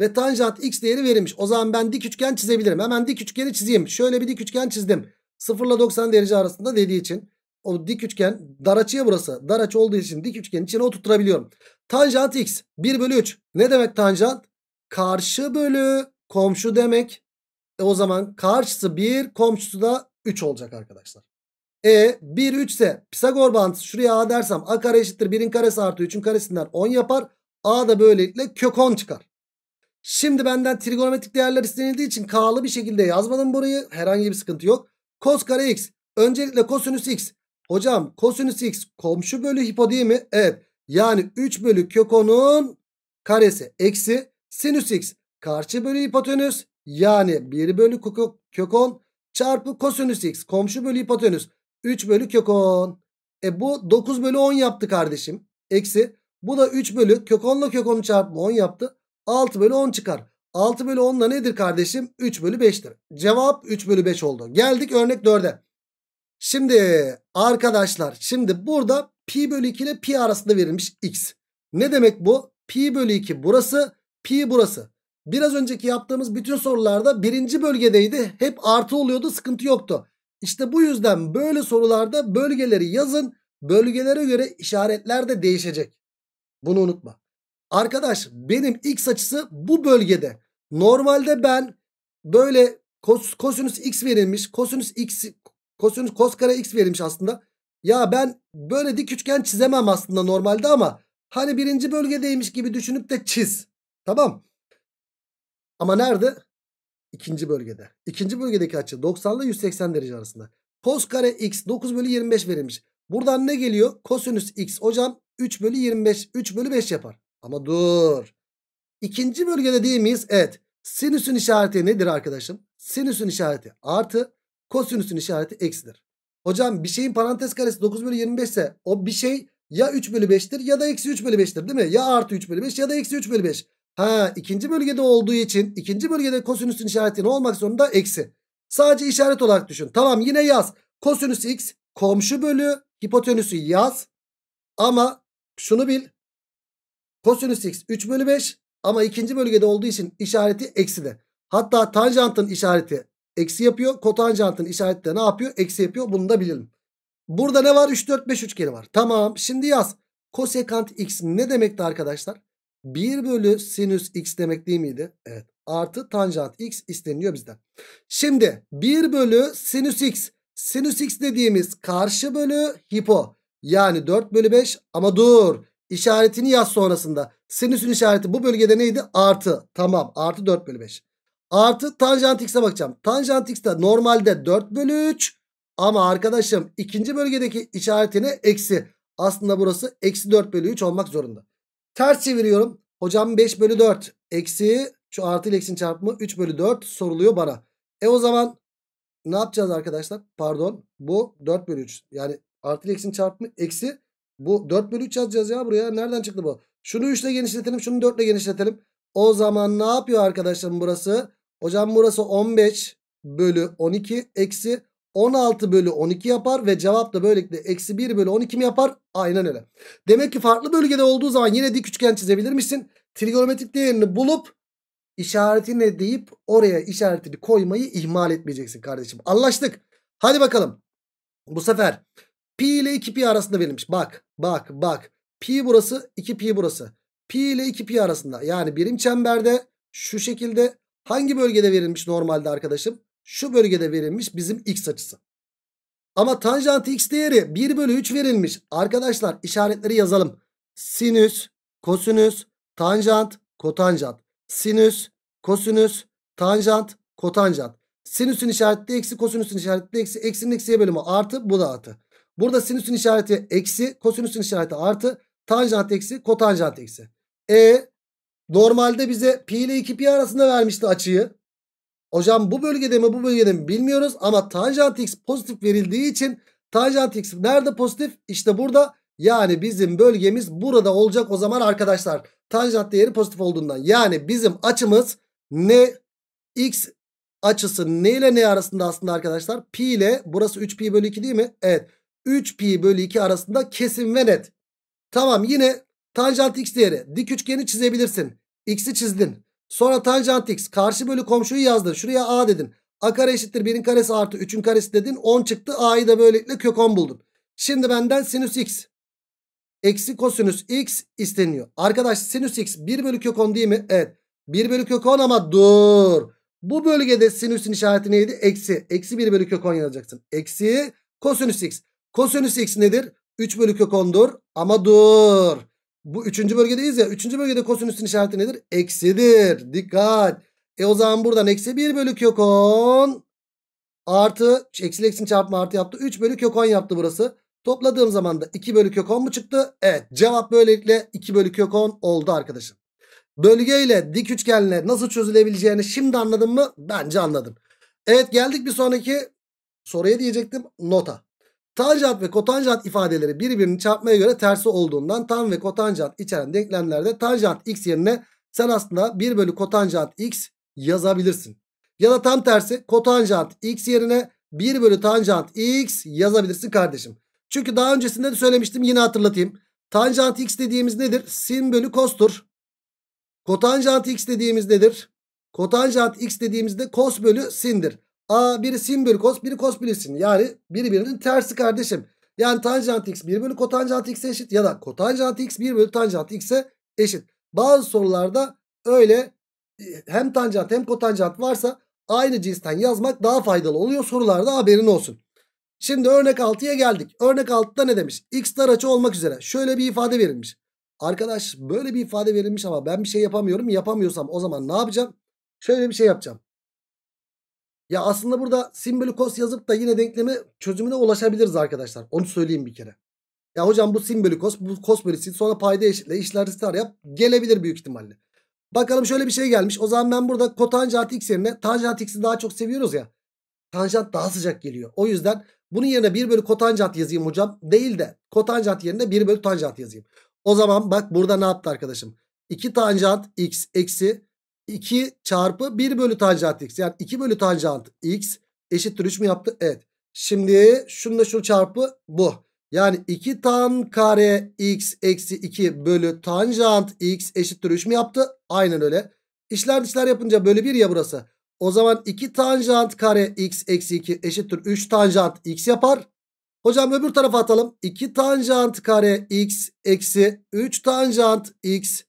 Ve tanjant x değeri verilmiş. O zaman ben dik üçgen çizebilirim. Hemen dik üçgeni çizeyim. Şöyle bir dik üçgen çizdim. 0 ile 90 derece arasında dediği için. O dik üçgen dar açıya burası. Dar açı olduğu için dik üçgenin içine oturtabiliyorum. Tanjant x 1 bölü 3. Ne demek tanjant? Karşı bölü komşu demek. E o zaman karşısı 1 komşusu da 3 olacak arkadaşlar. E 1 3 ise Pisagor bağıntısı şuraya a dersem a kare eşittir 1'in karesi artı 3'ün karesinden 10 yapar. A da böylelikle kök 10 çıkar. Şimdi benden trigonometrik değerler istenildiği için k'lı bir şekilde yazmadım burayı. Herhangi bir sıkıntı yok. Kos kare x. Öncelikle kosinüs x. Hocam kosinüs x komşu bölü hipo değil mi? Evet. Yani 3 bölü kök 10'un karesi eksi sinüs x. Karşı bölü hipotenüs yani 1 bölü kök 10 çarpı kosinüs x. Komşu bölü hipotenüs 3 bölü kök 10. E bu 9 bölü 10 yaptı kardeşim. Eksi bu da 3 bölü kök 10 ile kök 10 çarpma 10 yaptı. 6 bölü 10 çıkar. 6 bölü 10 nedir kardeşim? 3 bölü 5'tir. Cevap 3 bölü 5 oldu. Geldik örnek 4'e. Şimdi arkadaşlar şimdi burada pi bölü 2 ile pi arasında verilmiş x. Ne demek bu? Pi bölü 2 burası, pi burası. Biraz önceki yaptığımız bütün sorularda birinci bölgedeydi. Hep artı oluyordu, sıkıntı yoktu. İşte bu yüzden böyle sorularda bölgeleri yazın. Bölgelere göre işaretler de değişecek. Bunu unutma. Arkadaş benim x açısı bu bölgede. Normalde ben böyle kos, kosinüs x verilmiş. Kosinüs x kosinüs kos kare x verilmiş aslında. Ya ben böyle dik üçgen çizemem aslında normalde ama hani birinci bölgedeymiş gibi düşünüp de çiz. Tamam. Ama nerede? İkinci bölgede. İkinci bölgedeki açı 90 ile 180 derece arasında. Kos kare x 9 bölü 25 verilmiş. Buradan ne geliyor? Kosinüs x hocam 3 bölü 25. 3 bölü 5 yapar. Ama dur. İkinci bölgede değil miyiz? Evet. Sinüsün işareti nedir arkadaşım? Sinüsün işareti artı kosinüsün işareti eksidir. Hocam bir şeyin parantez karesi 9 bölü 25 ise o bir şey ya 3 bölü 5'tir ya da eksi 3 bölü 5'tir değil mi? Ya artı 3 bölü 5 ya da eksi 3 bölü 5. Ha ikinci bölgede olduğu için ikinci bölgede kosinüsün işareti ne olmak zorunda? Eksi. Sadece işaret olarak düşün. Tamam yine yaz. Kosinüs x komşu bölü hipotenüsü yaz. Ama şunu bil. Kosinüs x 3 bölü 5 ama ikinci bölgede olduğu için işareti eksi de. Hatta tanjantın işareti Eksi yapıyor. Kotanjantın işareti de ne yapıyor? Eksi yapıyor. Bunu da bilelim. Burada ne var? 3, 4, 5 üçgeni var. Tamam. Şimdi yaz. Kosekant x ne demekti arkadaşlar? 1 bölü sinüs x demek değil miydi? Evet. Artı tanjant x isteniyor bizden. Şimdi 1 bölü sinüs x. Sinüs x dediğimiz karşı bölü hipo. Yani 4 bölü 5 ama dur. İşaretini yaz sonrasında. Sinüsün işareti bu bölgede neydi? Artı. Tamam artı 4 bölü 5. Artı tanjant x'e bakacağım. Tanjant x de normalde 4 bölü 3. Ama arkadaşım ikinci bölgedeki işaretini eksi. Aslında burası eksi 4 bölü 3 olmak zorunda. Ters çeviriyorum. Hocam 5 bölü 4 eksi şu artı ile eksinin çarpımı 3 bölü 4 soruluyor bana. E o zaman ne yapacağız arkadaşlar? Pardon bu 4 bölü 3 yani artı ile eksinin çarpımı eksi bu 4 bölü 3 yazacağız ya buraya. Nereden çıktı bu? Şunu 3 ile genişletelim şunu 4 ile genişletelim. O zaman ne yapıyor arkadaşlarım burası? Hocam burası 15 bölü 12 eksi 16 bölü 12 yapar ve cevap da böylelikle eksi 1 bölü 12 mi yapar? Aynen öyle. Demek ki farklı bölgede olduğu zaman yine dik üçgen çizebilirmişsin. Trigonometrik değerini bulup işaretine deyip oraya işaretini koymayı ihmal etmeyeceksin kardeşim. Anlaştık. Hadi bakalım. Bu sefer pi ile 2 pi arasında verilmiş. Bak bak bak. Pi burası 2 pi burası. Pi ile 2 pi arasında yani birim çemberde şu şekilde Hangi bölgede verilmiş normalde arkadaşım? Şu bölgede verilmiş bizim x açısı. Ama tanjant x değeri 1 bölü 3 verilmiş. Arkadaşlar işaretleri yazalım. Sinüs, kosinüs, tanjant, kotanjant. Sinüs, kosinüs, tanjant, kotanjant. Sinüsün işaretli eksi, kosinüsün işaretli eksi, eksinin eksiye bölümü artı, bu da artı. Burada sinüsün işareti eksi, kosinüsün işareti artı, tanjant eksi, kotanjant eksi. E Normalde bize pi ile 2pi arasında vermişti açıyı. Hocam bu bölgede mi bu bölgede mi bilmiyoruz ama tanjant x pozitif verildiği için tanjant x nerede pozitif? İşte burada yani bizim bölgemiz burada olacak o zaman arkadaşlar. Tanjant değeri pozitif olduğundan yani bizim açımız ne x açısı ne ile ne arasında aslında arkadaşlar? Pi ile burası 3 pi bölü 2 değil mi? Evet 3 pi bölü 2 arasında kesin ve net. Tamam yine Tanjant x değeri. Dik üçgeni çizebilirsin. X'i çizdin. Sonra tanjant x. Karşı bölü komşuyu yazdın. Şuraya a dedin. A kare eşittir 1'in karesi artı 3'ün karesi dedin. 10 çıktı. A'yı da böylelikle kök 10 buldun. Şimdi benden sinüs x. Eksi kosinüs x isteniyor. Arkadaş sinüs x 1 bölü kök 10 değil mi? Evet. 1 bölü kök 10 ama dur. Bu bölgede sinüsün işareti neydi? Eksi. Eksi 1 bölü kök 10 yazacaksın. Eksi kosinüs x. Kosinüs x nedir? 3 bölü kök 10'dur. Ama dur. Bu üçüncü bölgedeyiz ya. Üçüncü bölgede kosinüsün işareti nedir? Eksidir. Dikkat. E o zaman buradan eksi 1 bölü kök 10 artı eksi eksin çarpma artı yaptı. 3 bölü kök 10 yaptı burası. Topladığım zaman da 2 bölü kök 10 mu çıktı? Evet cevap böylelikle 2 bölü kök 10 oldu arkadaşım. Bölgeyle dik üçgenle nasıl çözülebileceğini şimdi anladın mı? Bence anladım. Evet geldik bir sonraki soruya diyecektim nota. Tanjant ve kotanjant ifadeleri birbirini çarpmaya göre tersi olduğundan tam ve kotanjant içeren denklemlerde tanjant x yerine sen aslında 1 bölü kotanjant x yazabilirsin. Ya da tam tersi kotanjant x yerine 1 bölü tanjant x yazabilirsin kardeşim. Çünkü daha öncesinde de söylemiştim yine hatırlatayım. Tanjant x dediğimiz nedir? Sin bölü kostur. Kotanjant x dediğimiz nedir? Kotanjant x dediğimizde kos bölü sindir. A birisi 1 bölü kos biri kos birsin. Yani birbirinin tersi kardeşim. Yani tanjant x 1 bölü kotanjant x'e eşit ya da kotanjant x 1 bölü tanjant x'e eşit. Bazı sorularda öyle e, hem tanjant hem kotanjant varsa aynı cinsten yazmak daha faydalı oluyor. Sorularda haberin olsun. Şimdi örnek 6'ya geldik. Örnek 6'da ne demiş? X dar açı olmak üzere. Şöyle bir ifade verilmiş. Arkadaş böyle bir ifade verilmiş ama ben bir şey yapamıyorum. Yapamıyorsam o zaman ne yapacağım? Şöyle bir şey yapacağım. Ya aslında burada sin bölü kos yazıp da yine denklemi çözümüne ulaşabiliriz arkadaşlar. Onu söyleyeyim bir kere. Ya hocam bu sin bölü kos, bu kos bölü sin sonra payda eşitle işler star yap. Gelebilir büyük ihtimalle. Bakalım şöyle bir şey gelmiş. O zaman ben burada kotanjant x yerine tanjant x'i daha çok seviyoruz ya. Tanjant daha sıcak geliyor. O yüzden bunun yerine 1 bölü kotanjant yazayım hocam. Değil de kotanjant yerine 1 bölü tanjant yazayım. O zaman bak burada ne yaptı arkadaşım? 2 tanjant x eksi 2 çarpı 1 bölü tanjant x. Yani 2 bölü tanjant x eşittir 3 mü yaptı? Evet. Şimdi şununla şu çarpı bu. Yani 2 tan kare x eksi 2 bölü tanjant x eşittir 3 mü yaptı? Aynen öyle. İşler dışlar yapınca bölü 1 ya burası. O zaman 2 tanjant kare x eksi 2 eşittir 3 tanjant x yapar. Hocam öbür tarafa atalım. 2 tanjant kare x eksi 3 tanjant x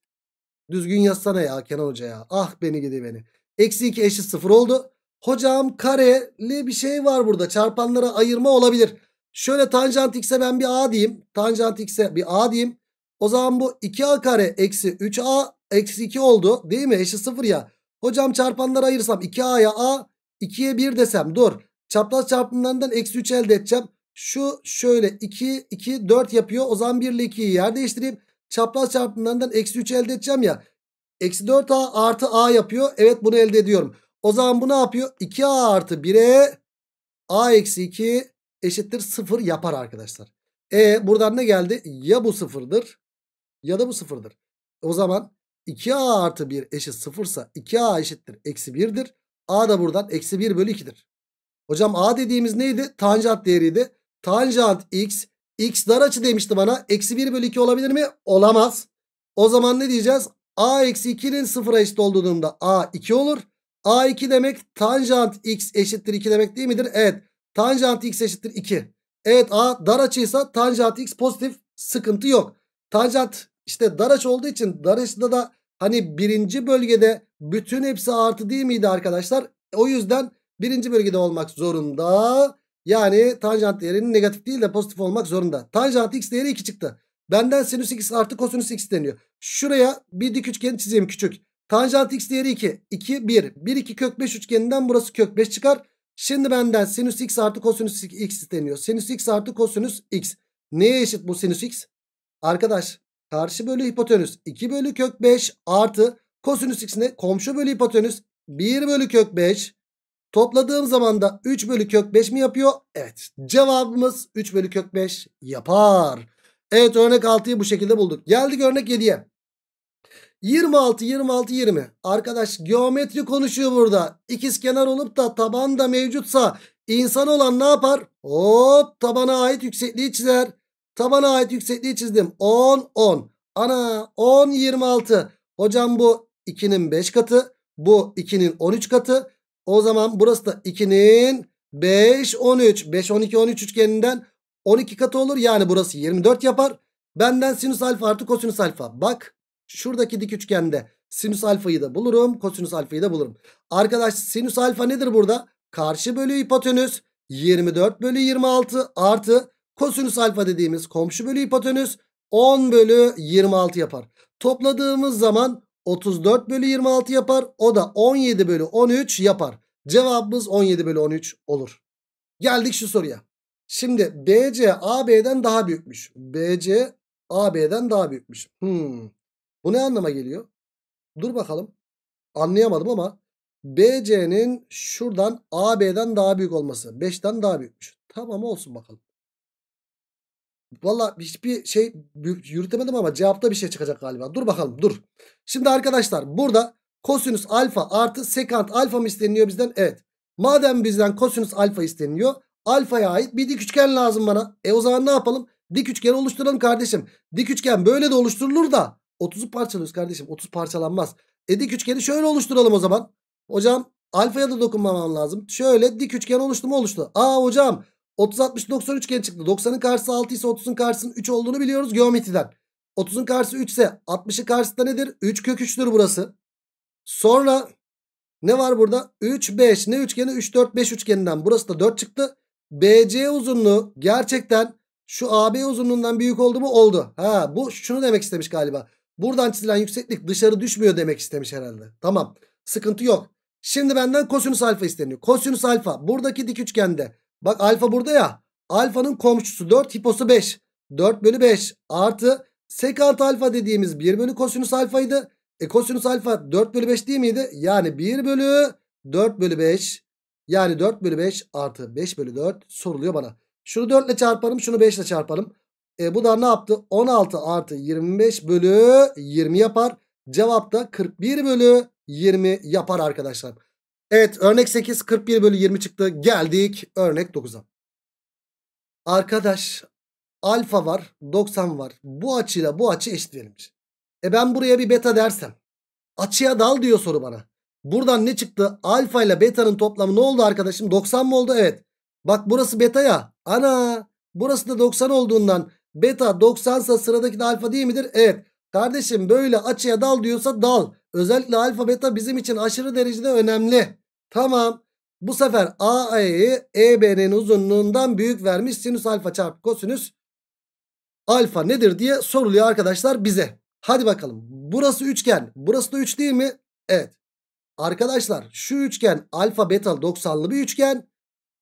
Düzgün yazsana ya Kenan Hoca ya. Ah beni gidi beni. Eksi 2 eşit 0 oldu. Hocam kareli bir şey var burada. Çarpanlara ayırma olabilir. Şöyle tanjant x'e ben bir a diyeyim. Tanjant x'e bir a diyeyim. O zaman bu 2a kare eksi 3a eksi 2 oldu. Değil mi? Eşit 0 ya. Hocam çarpanları ayırsam 2a'ya a 2'ye 1 desem dur. Çapraz çarpımlarından eksi 3 elde edeceğim. Şu şöyle 2 2 4 yapıyor. O zaman 1 ile 2'yi yer değiştireyim. Çapraz çarpımlarından eksi 3 elde edeceğim ya. Eksi 4a artı a yapıyor. Evet bunu elde ediyorum. O zaman bu ne yapıyor? 2a artı 1'e a eksi 2 eşittir 0 yapar arkadaşlar. E buradan ne geldi? Ya bu sıfırdır ya da bu sıfırdır. O zaman 2a artı 1 eşit sıfırsa 2a eşittir eksi 1'dir. a da buradan eksi 1 bölü 2'dir. Hocam a dediğimiz neydi? Tanjant değeriydi. Tanjant x X dar açı demişti bana. Eksi 1 bölü 2 olabilir mi? Olamaz. O zaman ne diyeceğiz? A eksi 2'nin sıfıra eşit olduğunda A 2 olur. A 2 demek tanjant X eşittir 2 demek değil midir? Evet. Tanjant X eşittir 2. Evet A dar açıysa tanjant X pozitif sıkıntı yok. Tanjant işte dar açı olduğu için dar açıda da hani birinci bölgede bütün hepsi artı değil miydi arkadaşlar? O yüzden birinci bölgede olmak zorunda. Yani tanjant değerinin negatif değil de pozitif olmak zorunda. Tanjant x değeri 2 çıktı. Benden sinüs x artı kosinüs x deniyor. Şuraya bir dik üçgen çizeyim küçük. Tanjant x değeri 2. 2 1. 1 2 kök 5 üçgeninden burası kök 5 çıkar. Şimdi benden sinüs x artı kosinüs x deniyor. Sinüs x artı kosinüs x. Neye eşit bu sinüs x? Arkadaş karşı bölü hipotenüs 2 bölü kök 5 artı kosinüs x ne? Komşu bölü hipotenüs 1 bölü kök 5 Topladığım zaman da 3 bölü kök 5 mi yapıyor? Evet cevabımız 3 bölü kök 5 yapar. Evet örnek 6'yı bu şekilde bulduk. Geldik örnek 7'ye. 26 26 20. Arkadaş geometri konuşuyor burada. İkiz kenar olup da taban da mevcutsa insan olan ne yapar? Hop tabana ait yüksekliği çizer. Tabana ait yüksekliği çizdim. 10 10. Ana 10 26. Hocam bu 2'nin 5 katı. Bu 2'nin 13 katı. O zaman burası da 2'nin 5 13. 5 12 13 üçgeninden 12 katı olur. Yani burası 24 yapar. Benden sinüs alfa artı kosinüs alfa. Bak şuradaki dik üçgende sinüs alfayı da bulurum. Kosinüs alfayı da bulurum. Arkadaş sinüs alfa nedir burada? Karşı bölü hipotenüs 24 bölü 26 artı kosinüs alfa dediğimiz komşu bölü hipotenüs 10 bölü 26 yapar. Topladığımız zaman 34 bölü 26 yapar. O da 17 bölü 13 yapar. Cevabımız 17 bölü 13 olur. Geldik şu soruya. Şimdi BC AB'den daha büyükmüş. BC AB'den daha büyükmüş. Hmm. Bu ne anlama geliyor? Dur bakalım. Anlayamadım ama BC'nin şuradan AB'den daha büyük olması. 5'ten daha büyükmüş. Tamam olsun bakalım. Valla hiçbir şey yürütemedim ama cevapta bir şey çıkacak galiba. Dur bakalım dur. Şimdi arkadaşlar burada kosinüs alfa artı sekant alfa mı isteniliyor bizden? Evet. Madem bizden kosinüs alfa isteniliyor. Alfaya ait bir dik üçgen lazım bana. E o zaman ne yapalım? Dik üçgen oluşturalım kardeşim. Dik üçgen böyle de oluşturulur da 30'u parçalıyoruz kardeşim. 30 parçalanmaz. E dik üçgeni şöyle oluşturalım o zaman. Hocam alfaya da dokunmamam lazım. Şöyle dik üçgen oluştu mu oluştu. Aa hocam 30 60 90 üçgen çıktı. 90'ın karşısı 6 ise 30'un karşısının 3 olduğunu biliyoruz geometriden. 30'un karşısı 3 ise 60'ın karşısı da nedir? 3 kök 3'tür burası. Sonra ne var burada? 3 5 ne üçgeni? 3 4 5 üçgeninden. Burası da 4 çıktı. BC uzunluğu gerçekten şu AB uzunluğundan büyük oldu mu? Oldu. Ha bu şunu demek istemiş galiba. Buradan çizilen yükseklik dışarı düşmüyor demek istemiş herhalde. Tamam. Sıkıntı yok. Şimdi benden kosinüs alfa isteniyor. Kosinüs alfa buradaki dik üçgende Bak alfa burada ya. Alfanın komşusu 4 hiposu 5. 4 bölü 5 artı sekant alfa dediğimiz 1 bölü kosinus alfaydı. E kosinüs alfa 4 bölü 5 değil miydi? Yani 1 bölü 4 bölü 5 yani 4 bölü 5 artı 5 bölü 4 soruluyor bana. Şunu 4 ile çarparım şunu 5 ile çarpalım. E, bu da ne yaptı? 16 artı 25 bölü 20 yapar. Cevap da 41 bölü 20 yapar arkadaşlar. Evet örnek 8 41 bölü 20 çıktı. Geldik örnek 9'a. Arkadaş alfa var 90 var. Bu açıyla bu açı eşit verilmiş. E ben buraya bir beta dersem. Açıya dal diyor soru bana. Buradan ne çıktı? Alfa ile beta'nın toplamı ne oldu arkadaşım? 90 mı oldu? Evet. Bak burası beta ya. Ana burası da 90 olduğundan beta 90 ise sıradaki de alfa değil midir? Evet. Kardeşim böyle açıya dal diyorsa dal. Özellikle alfa beta bizim için aşırı derecede önemli. Tamam. Bu sefer AE'yi EB'nin uzunluğundan büyük vermiş sinüs alfa çarpı kosinüs alfa nedir diye soruluyor arkadaşlar bize. Hadi bakalım. Burası üçgen. Burası da 3 değil mi? Evet. Arkadaşlar şu üçgen alfa beta 90'lı bir üçgen.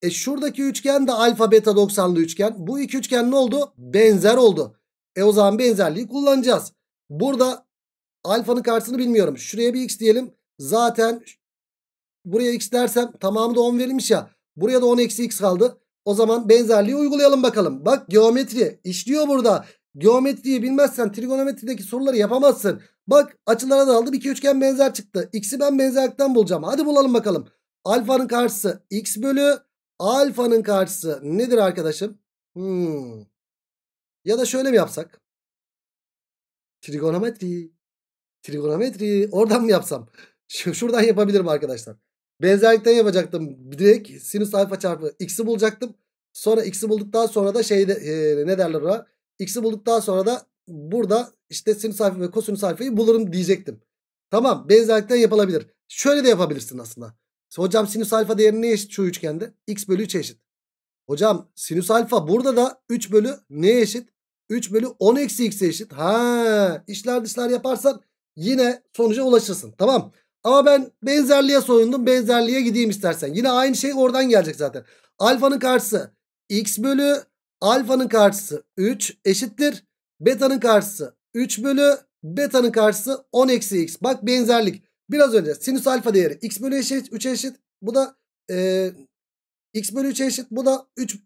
E şuradaki üçgen de alfa beta 90'lı üçgen. Bu iki üçgen ne oldu? Benzer oldu. E o zaman benzerliği kullanacağız. Burada alfanın karşısını bilmiyorum. Şuraya bir x diyelim. Zaten buraya x dersem tamamı da 10 verilmiş ya. Buraya da 10 eksi x kaldı. O zaman benzerliği uygulayalım bakalım. Bak geometri işliyor burada. Geometriyi bilmezsen trigonometrideki soruları yapamazsın. Bak açılara da bir iki üçgen benzer çıktı. X'i ben benzerlikten bulacağım. Hadi bulalım bakalım. Alfanın karşısı x bölü alfanın karşısı nedir arkadaşım? Hmm. Ya da şöyle mi yapsak? Trigonometri. Trigonometri. Oradan mı yapsam? Şuradan yapabilirim arkadaşlar. Benzerlikten yapacaktım. Direkt sinüs alfa çarpı x'i bulacaktım. Sonra x'i bulduktan sonra da şeyde e, ne derler ona? X'i bulduktan sonra da burada işte sinüs alfa ve kosinüs alfayı bulurum diyecektim. Tamam benzerlikten yapılabilir. Şöyle de yapabilirsin aslında. Hocam sinüs alfa değeri ne eşit şu üçgende? X bölü 3 eşit. Hocam sinüs alfa burada da 3 bölü ne eşit? 3 bölü 10 eksi x'e eşit. Ha işler dışlar yaparsan yine sonuca ulaşırsın. Tamam. Ama ben benzerliğe soyundum. Benzerliğe gideyim istersen. Yine aynı şey oradan gelecek zaten. Alfanın karşısı x bölü alfanın karşısı 3 eşittir. Beta'nın karşısı 3 bölü beta'nın karşısı 10 eksi x. Bak benzerlik. Biraz önce sinüs alfa değeri x bölü eşit 3 eşit. Bu da e, x bölü 3 eşit. Bu da 3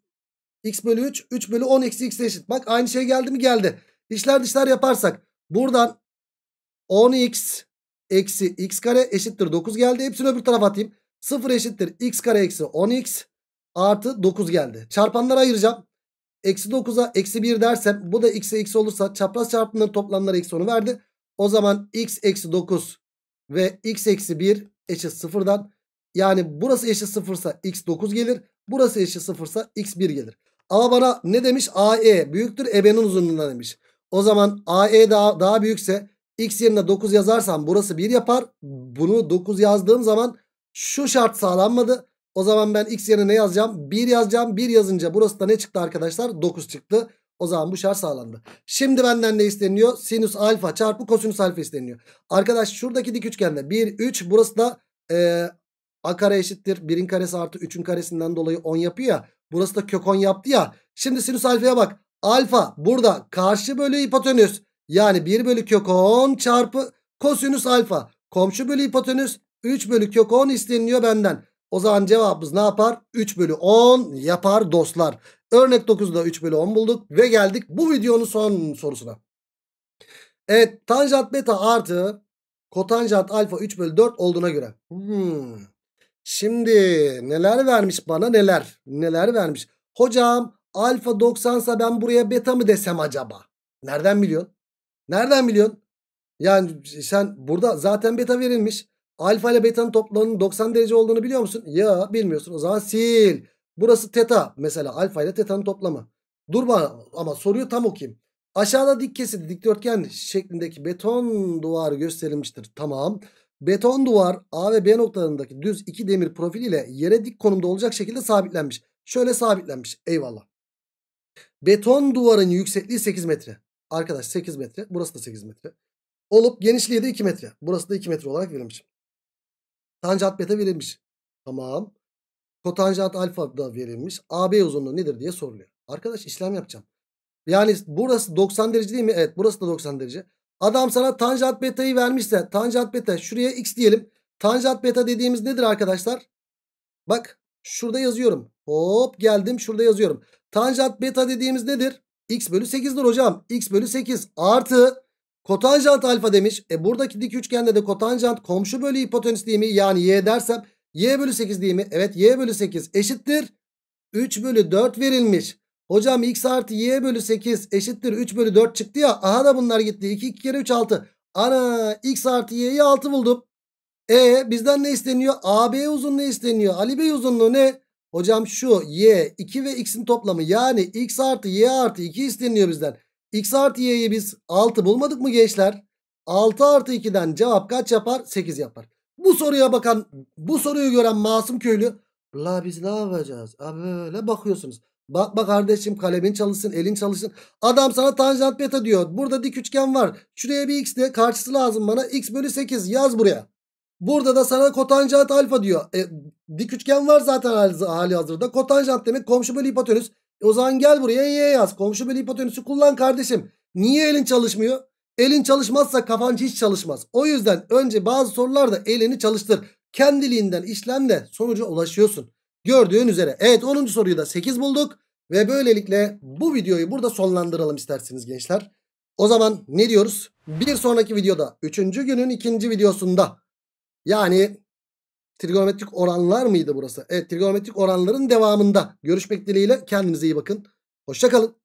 x bölü 3 3 bölü 10 eksi x eşit. Bak aynı şey geldi mi geldi. İşler dışlar yaparsak buradan 10x eksi x kare eşittir 9 geldi. Hepsini öbür tarafa atayım. 0 eşittir x kare eksi 10x artı 9 geldi. Çarpanları ayıracağım. Eksi 9'a eksi 1 dersem bu da x'e eksi olursa çapraz çarpımların toplamları eksi 10'u verdi. O zaman x eksi 9 ve x eksi 1 eşit 0'dan yani burası eşit 0 ise x 9 gelir. Burası eşit 0 ise x 1 gelir. Ama bana ne demiş? AE büyüktür EB'nin uzunluğundan demiş. O zaman AE daha, daha büyükse X yerine 9 yazarsam burası 1 yapar. Bunu 9 yazdığım zaman şu şart sağlanmadı. O zaman ben x yerine ne yazacağım? 1 yazacağım. 1 yazınca burası da ne çıktı arkadaşlar? 9 çıktı. O zaman bu şart sağlandı. Şimdi benden ne isteniyor? Sinüs alfa çarpı kosinüs alfa isteniyor. Arkadaş şuradaki dik üçgende 1, 3. Burası da e, a kare eşittir. 1'in karesi artı 3'ün karesinden dolayı 10 yapıyor ya. Burası da kök 10 yaptı ya. Şimdi sinüs alfaya bak. Alfa burada karşı bölü hipotenüs. Yani 1 bölü kök 10 çarpı kosinüs alfa. Komşu bölü hipotenüs 3 bölü kök 10 isteniliyor benden. O zaman cevabımız ne yapar? 3 bölü 10 yapar dostlar. Örnek 9'da 3 bölü 10 bulduk ve geldik bu videonun son sorusuna. Evet tanjant beta artı kotanjant alfa 3 bölü 4 olduğuna göre. Hmm. Şimdi neler vermiş bana neler neler vermiş. Hocam alfa 90 ben buraya beta mı desem acaba? Nereden biliyorsun? Nereden biliyorsun? Yani sen burada zaten beta verilmiş. Alfa ile beta'nın toplamının 90 derece olduğunu biliyor musun? Ya bilmiyorsun. O zaman sil. Burası teta. Mesela alfa ile teta'nın toplamı. Dur bana ama soruyu tam okuyayım. Aşağıda dik kesildi dikdörtgen şeklindeki beton duvarı gösterilmiştir. Tamam. Beton duvar A ve B noktalarındaki düz iki demir profil ile yere dik konumda olacak şekilde sabitlenmiş. Şöyle sabitlenmiş. Eyvallah. Beton duvarın yüksekliği 8 metre. Arkadaş 8 metre. Burası da 8 metre. Olup genişliği de 2 metre. Burası da 2 metre olarak verilmiş. Tanjant beta verilmiş. Tamam. Kotanjant alfa da verilmiş. AB uzunluğu nedir diye soruluyor. Arkadaş işlem yapacağım. Yani burası 90 derece değil mi? Evet burası da 90 derece. Adam sana tanjant beta'yı vermişse tanjant beta şuraya x diyelim. Tanjant beta dediğimiz nedir arkadaşlar? Bak şurada yazıyorum. Hop geldim şurada yazıyorum. Tanjant beta dediğimiz nedir? X bölü 8'dir hocam. X bölü 8 artı kotanjant alfa demiş. E buradaki dik üçgende de kotanjant komşu bölü hipotenüs değil mi? Yani y dersem y bölü 8 değil mi? Evet y bölü 8 eşittir. 3 bölü 4 verilmiş. Hocam x artı y bölü 8 eşittir 3 bölü 4 çıktı ya. Aha da bunlar gitti. 2, 2 kere 3 6. Ana x artı y'yi 6 buldum. E bizden ne isteniyor? AB uzunluğu isteniyor. Ali Bey uzunluğu ne? Hocam şu y 2 ve x'in toplamı yani x artı y artı 2 isteniyor bizden. x artı y'yi biz 6 bulmadık mı gençler? 6 artı 2'den cevap kaç yapar? 8 yapar. Bu soruya bakan bu soruyu gören masum köylü la biz ne yapacağız? Abi böyle bakıyorsunuz. Bak bak kardeşim kalemin çalışsın elin çalışsın. Adam sana tanjant beta diyor. Burada dik üçgen var. Şuraya bir x de karşısı lazım bana. x bölü 8 yaz buraya. Burada da sana kotanjant alfa diyor. E, dik üçgen var zaten hali hazırda. Kotanjant demek komşu bölü hipotenüs. E, o zaman gel buraya y yaz. Komşu bölü hipotenüsü kullan kardeşim. Niye elin çalışmıyor? Elin çalışmazsa kafan hiç çalışmaz. O yüzden önce bazı sorularda elini çalıştır. Kendiliğinden işlemle sonuca ulaşıyorsun. Gördüğün üzere. Evet 10. soruyu da 8 bulduk. Ve böylelikle bu videoyu burada sonlandıralım isterseniz gençler. O zaman ne diyoruz? Bir sonraki videoda 3. günün 2. videosunda yani trigonometrik oranlar mıydı burası? Evet trigonometrik oranların devamında. Görüşmek dileğiyle kendinize iyi bakın. Hoşçakalın.